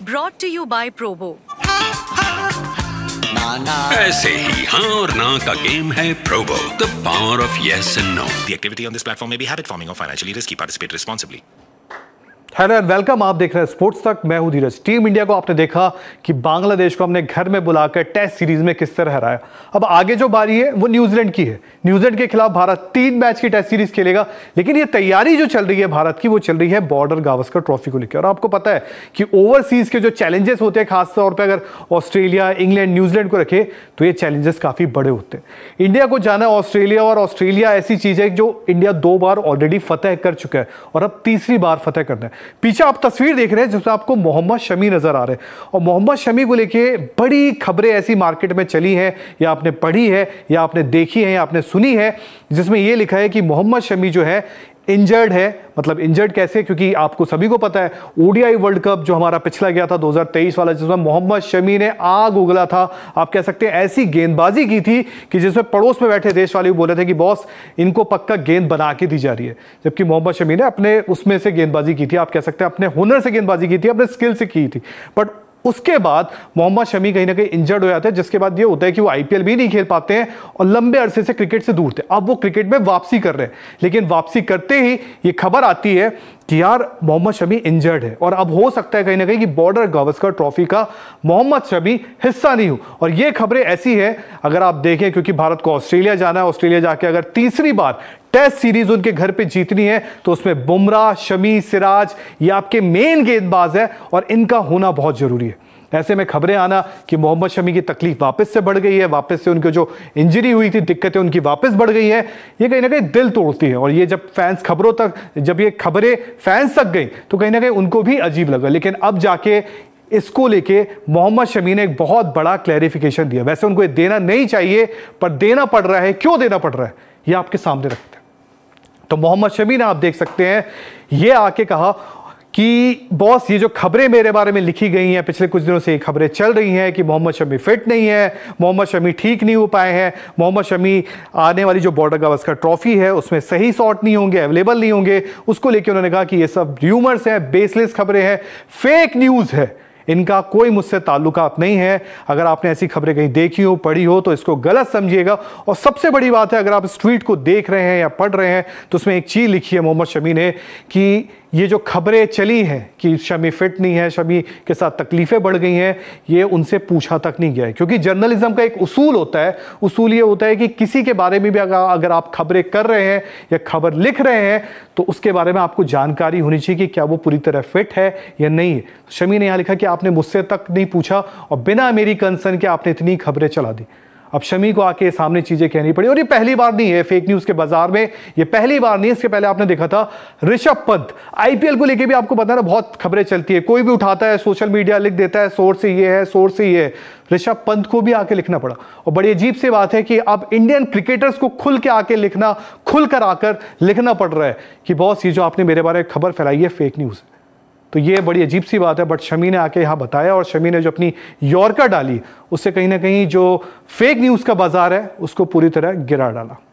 brought to you by Probo. ऐसे ही हाँ और ना का गेम है Probo the power of yes and no the activity on this platform may be habit forming और financially risky participate responsibly hello and welcome आप देख रहे हैं स्पोर्ट्स तक मैं हूं धीरज टीम इंडिया को आपने देखा कि बांग्लादेश को हमने घर में बुलाकर टेस्ट सीरीज में किस तरह हराया अब आगे जो बारी है वो न्यूजीलैंड की है न्यूजीलैंड के खिलाफ भारत तीन मैच की टेस्ट सीरीज खेलेगा लेकिन ये तैयारी जो चल रही है भारत की वो चल रही है बॉर्डर गावस्कर ट्रॉफी को लेकर और आपको पता है कि ओवरसीज के जो चैलेंजेस होते हैं खासतौर पर अगर ऑस्ट्रेलिया इंग्लैंड न्यूजीलैंड को रखे तो ये चैलेंजेस काफी बड़े होते हैं इंडिया को जाना है ऑस्ट्रेलिया और ऑस्ट्रेलिया ऐसी चीज है जो इंडिया दो बार ऑलरेडी फतेह कर चुका है और अब तीसरी बार फतेह करना है पीछे आप तस्वीर देख रहे हैं जिसमें आपको मोहम्मद शमी नज़र आ रहे हैं और मोहम्मद शमी को लेके बड़ी खबरें ऐसी मार्केट में चली हैं या आपने पढ़ी है या आपने देखी है या आपने सुनी है जिसमें यह लिखा है कि मोहम्मद शमी जो है इंजर्ड है मतलब इंजर्ड कैसे क्योंकि आपको सभी को पता है ओडीआई वर्ल्ड कप जो हमारा पिछला गया था 2023 वाला जिसमें मोहम्मद शमी ने आग उगला था आप कह सकते हैं ऐसी गेंदबाजी की थी कि जिसमें पड़ोस में बैठे देश वाले भी बोले थे कि बॉस इनको पक्का गेंद बना के दी जा रही है जबकि मोहम्मद शमी ने अपने उसमें से गेंदबाजी की थी आप कह सकते हैं अपने हुनर से गेंदबाजी की थी अपने स्किल से की थी बट उसके बाद मोहम्मद शमी कहीं ना कहीं इंजर्ड हो जाते हैं जिसके बाद ये होता है कि वो आईपीएल भी नहीं खेल पाते हैं और लंबे अरसे से क्रिकेट से दूर थे अब वो क्रिकेट में वापसी कर रहे हैं लेकिन वापसी करते ही ये खबर आती है कि यार मोहम्मद शमी इंजर्ड है और अब हो सकता है कहीं ना कहीं कि बॉर्डर गावस्कर ट्रॉफी का मोहम्मद शमी हिस्सा नहीं हो और ये खबरें ऐसी है अगर आप देखें क्योंकि भारत को ऑस्ट्रेलिया जाना है ऑस्ट्रेलिया जाके अगर तीसरी बार टेस्ट सीरीज उनके घर पे जीतनी है तो उसमें बुमराह शमी सिराज ये आपके मेन गेंदबाज है और इनका होना बहुत ज़रूरी है ऐसे में खबरें आना कि मोहम्मद शमी की तकलीफ वापस से बढ़ गई है वापस से उनके जो इंजरी हुई थी दिक्कतें उनकी वापस बढ़ गई है ये कहीं ना कहीं दिल तोड़ती है और ये जब फैंस खबरों तक जब ये खबरें फैंस तक गई तो कहीं ना कहीं उनको भी अजीब लगा लेकिन अब जाके इसको लेके मोहम्मद शमी ने एक बहुत बड़ा क्लैरिफिकेशन दिया वैसे उनको ये देना नहीं चाहिए पर देना पड़ रहा है क्यों देना पड़ रहा है ये आपके सामने रखते हैं तो मोहम्मद शमी ने आप देख सकते हैं ये आके कहा कि बॉस ये जो खबरें मेरे बारे में लिखी गई हैं पिछले कुछ दिनों से ये खबरें चल रही हैं कि मोहम्मद शमी फिट नहीं है मोहम्मद शमी ठीक नहीं हो पाए हैं मोहम्मद शमी आने वाली जो बॉर्डर गावस्कर का ट्रॉफी है उसमें सही शॉट नहीं होंगे अवेलेबल नहीं होंगे उसको लेकर उन्होंने कहा कि ये सब र्यूमर्स हैं बेसलेस खबरें हैं फेक न्यूज़ है इनका कोई मुझसे ताल्लुकात नहीं है अगर आपने ऐसी खबरें कहीं देखी हो पढ़ी हो तो इसको गलत समझिएगा और सबसे बड़ी बात है अगर आप इस ट्वीट को देख रहे हैं या पढ़ रहे हैं तो उसमें एक चीज़ लिखी है मोहम्मद शमी ने कि ये जो खबरें चली हैं कि शमी फिट नहीं है शमी के साथ तकलीफ़ें बढ़ गई हैं ये उनसे पूछा तक नहीं गया है क्योंकि जर्नलिज्म का एक उसूल होता है उसूल ये होता है कि किसी के बारे में भी अगर आप खबरें कर रहे हैं या खबर लिख रहे हैं तो उसके बारे में आपको जानकारी होनी चाहिए कि क्या वो पूरी तरह फिट है या नहीं है शमी ने यहाँ लिखा कि आपने मुझसे तक नहीं पूछा और बिना मेरी कंसर्न के आपने इतनी खबरें चला दी अब शमी को आके सामने चीज़ें कहनी पड़ी और ये पहली बार नहीं है फेक न्यूज़ के बाजार में ये पहली बार नहीं इसके पहले आपने देखा था ऋषभ पंत आईपीएल को लेके भी आपको पता ना बहुत खबरें चलती है कोई भी उठाता है सोशल मीडिया लिख देता है सोर्स से ये है सोर्स से ये है ऋषभ पंत को भी आके लिखना पड़ा और बड़ी अजीब सी बात है कि अब इंडियन क्रिकेटर्स को खुल के आके लिखना खुल कर आकर लिखना पड़ रहा है कि बॉस ये जो आपने मेरे बारे में खबर फैलाई है फेक न्यूज़ तो ये बड़ी अजीब सी बात है बट शमी ने आके यहाँ बताया और शमी ने जो अपनी यॉर्कर डाली उससे कहीं ना कहीं जो फेक न्यूज़ का बाज़ार है उसको पूरी तरह गिरा डाला